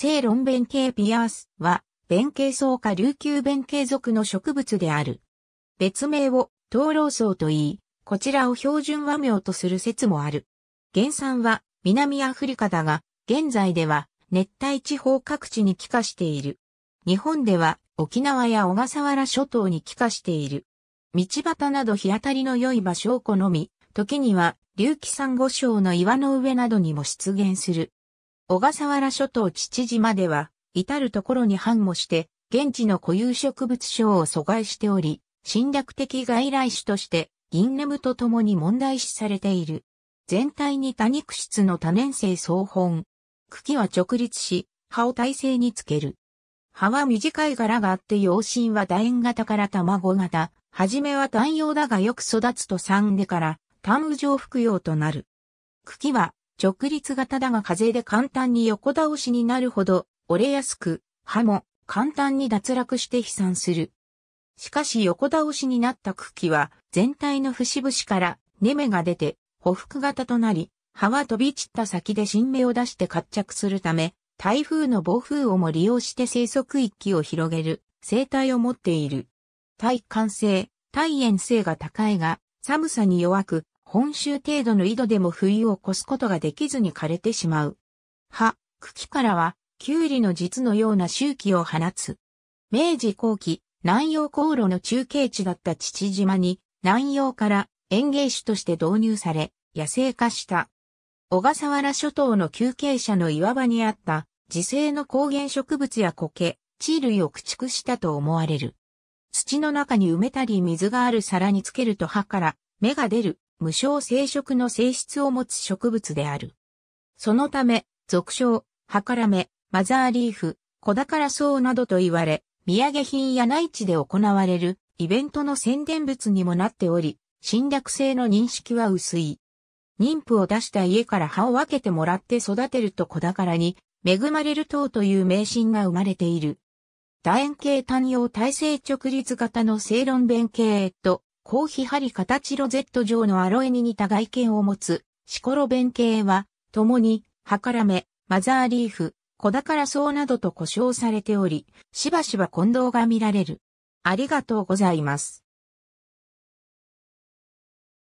正論弁慶ピアースは、弁慶草か琉球弁慶属の植物である。別名を灯籠草と言い、こちらを標準和名とする説もある。原産は南アフリカだが、現在では熱帯地方各地に帰化している。日本では沖縄や小笠原諸島に帰化している。道端など日当たりの良い場所を好み、時には、隆起珊瑚礁の岩の上などにも出現する。小笠原諸島父島では、至るところに反茂して、現地の固有植物症を阻害しており、侵略的外来種として、銀ネムと共に問題視されている。全体に多肉質の多年生草本。茎は直立し、葉を体勢につける。葉は短い柄があって養心は楕円型から卵型。はじめは単葉だがよく育つと産でから、単無状服用となる。茎は直立型だが風で簡単に横倒しになるほど折れやすく、葉も簡単に脱落して飛散する。しかし横倒しになった茎は全体の節々から根芽が出て、匍匐型となり、葉は飛び散った先で新芽を出して活着するため、台風の暴風をも利用して生息域を広げる生態を持っている。耐寒性、耐炎性が高いが、寒さに弱く、本州程度の井戸でも冬を越すことができずに枯れてしまう。葉、茎からは、キュウリの実のような周期を放つ。明治後期、南洋航路の中継地だった父島に、南洋から園芸種として導入され、野生化した。小笠原諸島の休憩者の岩場にあった、自生の高原植物や苔、地類を駆逐したと思われる。土の中に埋めたり水がある皿につけると葉から芽が出る無償生殖の性質を持つ植物である。そのため、俗称、はからめ、マザーリーフ、小宝草などと言われ、土産品や内地で行われるイベントの宣伝物にもなっており、侵略性の認識は薄い。妊婦を出した家から葉を分けてもらって育てると小宝に、恵まれる塔という名信が生まれている。楕円形単葉体制直立型の正論弁系と高ーヒハリロゼット状のアロエに似た外見を持つ、シコロベン系は、共に、ハカラメ、マザーリーフ、小宝草などと呼称されており、しばしば混同が見られる。ありがとうございます。